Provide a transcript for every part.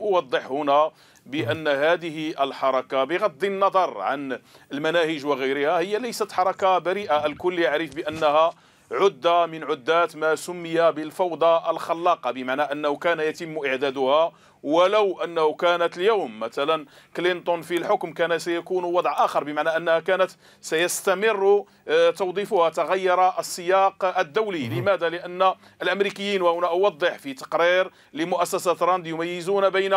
أوضح هنا بأن هذه الحركة بغض النظر عن المناهج وغيرها هي ليست حركة بريئة الكل يعرف بأنها عدة من عدات ما سمي بالفوضى الخلاقة بمعنى أنه كان يتم إعدادها ولو أنه كانت اليوم مثلا كلينتون في الحكم كان سيكون وضع آخر بمعنى أنها كانت سيستمر آه، توظيفها تغير السياق الدولي لماذا؟ لأن الأمريكيين وهنا أوضح في تقرير لمؤسسة راند يميزون بين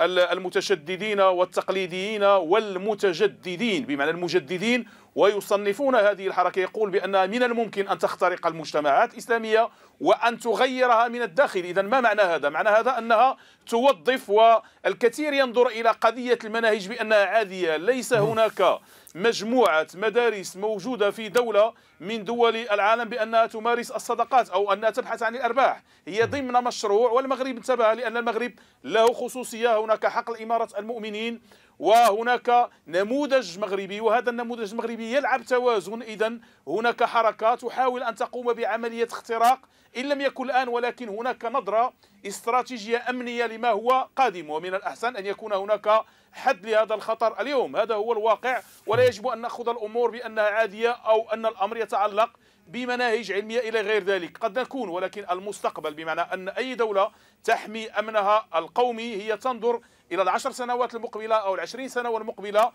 المتشددين والتقليديين والمتجددين بمعنى المجددين ويصنفون هذه الحركة يقول بأن من الممكن أن تخترق المجتمعات الإسلامية وأن تغيرها من الداخل إذا ما معنى هذا؟ معنى هذا أنها توضح يوظف والكثير ينظر إلى قضية المناهج بأنها عادية ليس هناك مجموعة مدارس موجودة في دولة من دول العالم بأنها تمارس الصدقات أو أنها تبحث عن الأرباح هي ضمن مشروع والمغرب انتبه لأن المغرب له خصوصية هناك حقل إمارة المؤمنين وهناك نموذج مغربي وهذا النموذج المغربي يلعب توازن اذا هناك حركه تحاول ان تقوم بعمليه اختراق ان لم يكن الان ولكن هناك نظره استراتيجية أمنية لما هو قادم ومن الأحسن أن يكون هناك حد لهذا الخطر اليوم هذا هو الواقع ولا يجب أن نأخذ الأمور بأنها عادية أو أن الأمر يتعلق بمناهج علمية إلى غير ذلك قد نكون ولكن المستقبل بمعنى أن أي دولة تحمي أمنها القومي هي تنظر إلى العشر سنوات المقبلة أو العشرين سنة المقبلة